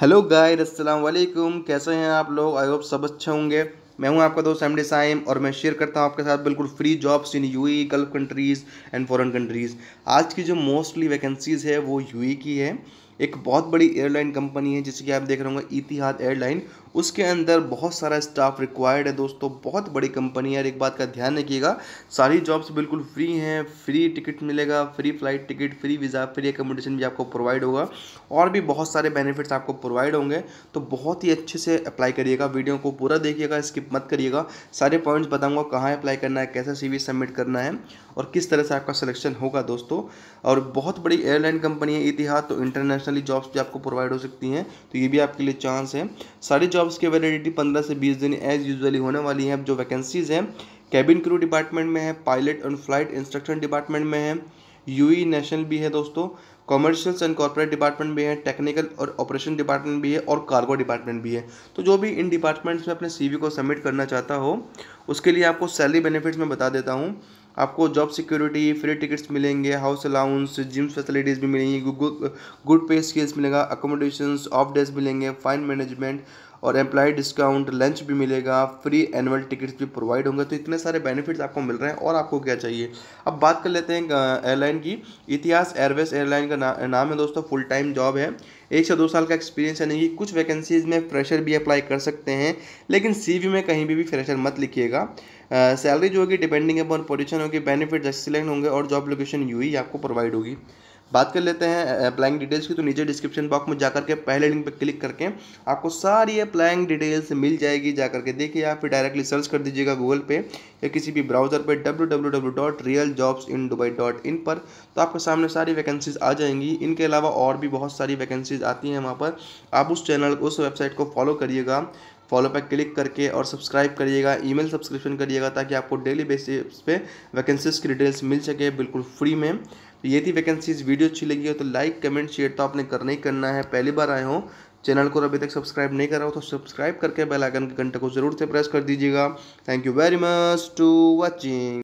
hello guys अस्सलाम वालेकुम कैसे हैं आप लोग आई होप सब अच्छे होंगे मैं हूं आपका दोस्त एमडी साइम और मैं शेयर करता हूं आपके साथ बिल्कुल free jobs in UAE gulf countries and foreign countries आज की जो मोस्टली वैकेंसीज़ है वो यूएई e की है एक बहुत बड़ी एयरलाइन कंपनी है जिसकी आप देख रहे होंगे इतिहाद एयरलाइन उसके अंदर बहुत सारा स्टाफ रिक्वायर्ड है दोस्तों बहुत बड़ी कंपनी है और एक बात का ध्यान रखिएगा सारी जॉब्स बिल्कुल फ्री हैं फ्री टिकट मिलेगा free flight ticket free visa free accommodation भी आपको प्रोवाइड होगा और भी बहुत सारे बेनिफिट्स आपको प्रोवाइड होंगे तो बहुत ही अच्छे से अप्लाई करिएगा वीडियो को पूरा देखिएगा स्किप मत करिएगा सारे पॉइंट्स बताऊँगा कहाँ अप्लाई करना है कैसे सी सबमिट करना है और किस तरह से आपका सिलेक्शन होगा दोस्तों और बहुत बड़ी एयरलाइन कंपनी है इतिहाद तो इंटरनेशनल सारी जॉब्स भी आपको प्रोवाइड हो सकती हैं तो ये भी आपके लिए चांस है सारी जॉब्स की वैलिडिटी पंद्रह से बीस दिन एज यूजली होने वाली है अब जो वैकेंसीज़ हैं कैबिन क्रू डिपार्टमेंट में है pilot and flight instruction department में है यूई नेशनल भी है दोस्तों कॉमर्शियल्स एंड कॉरपोरेट डिपार्टमेंट भी है टेक्निकल और ऑपरेशन डिपार्टमेंट भी है और कार्गो डिपार्टमेंट भी है तो जो भी इन डिपार्टमेंट्स में अपने सीवी को सबमिट करना चाहता हो उसके लिए आपको सैलरी बेनिफिट्स मैं बता देता हूँ आपको जॉब सिक्योरिटी फ्री टिकट्स मिलेंगे हाउस अलाउंस जिम फैसिलिटीज़ भी मिलेंगी गुड पे स्किल्स मिलेगा अकोमोडेशन ऑफ डेस्क मिलेंगे फाइन मैनेजमेंट और एम्प्लॉय डिस्काउंट लंच भी मिलेगा फ्री एनुअल टिकट्स भी प्रोवाइड होंगे तो इतने सारे बेनिफिट्स आपको मिल रहे हैं और आपको क्या चाहिए अब बात कर लेते हैं एयरलाइन की इतिहास एयरवेज एयरलाइन का ना, नाम है दोस्तों फुल टाइम जॉब है एक से दो साल का एक्सपीरियंस है कि कुछ वैकेंसीज में फ्रेशर भी अप्लाई कर सकते हैं लेकिन सी में कहीं भी भी फ्रेशर मत लिखिएगा सैलरी जो होगी डिपेंडिंग अपॉन पोजिशन होगी बेनिफिट सिलेक्ट होंगे और जॉब लोकेशन यू आपको प्रोवाइड होगी बात कर लेते हैं अप्लाइंग डिटेल्स की तो नीचे डिस्क्रिप्शन बॉक्स में जाकर के पहले लिंक पर क्लिक करके आपको सारी अप्लाइंग डिटेल्स मिल जाएगी जा करके देखिए आप फिर डायरेक्टली सर्च कर दीजिएगा गूगल पे या किसी भी ब्राउज़र पे www.realjobsindubai.in पर तो आपके सामने सारी वैकेंसीज आ जाएंगी इनके अलावा और भी बहुत सारी वैकेंसीज आती हैं वहाँ पर आप उस चैनल उस वेबसाइट को फॉलो करिएगा फॉलो पर क्लिक करके और सब्सक्राइब करिएगा ईमेल सब्सक्रिप्शन करिएगा ताकि आपको डेली बेसिस पे वैकेंसीज की डिटेल्स मिल सके बिल्कुल फ्री में तो ये थी वैकेंसीज वीडियो अच्छी लगी हो तो लाइक कमेंट शेयर तो आपने करना ही करना है पहली बार आए हो चैनल को अभी तक सब्सक्राइब नहीं करा हो तो सब्सक्राइब करके बेल आइकन के घंटे को जरूर से प्रेस कर दीजिएगा thank you very much to watching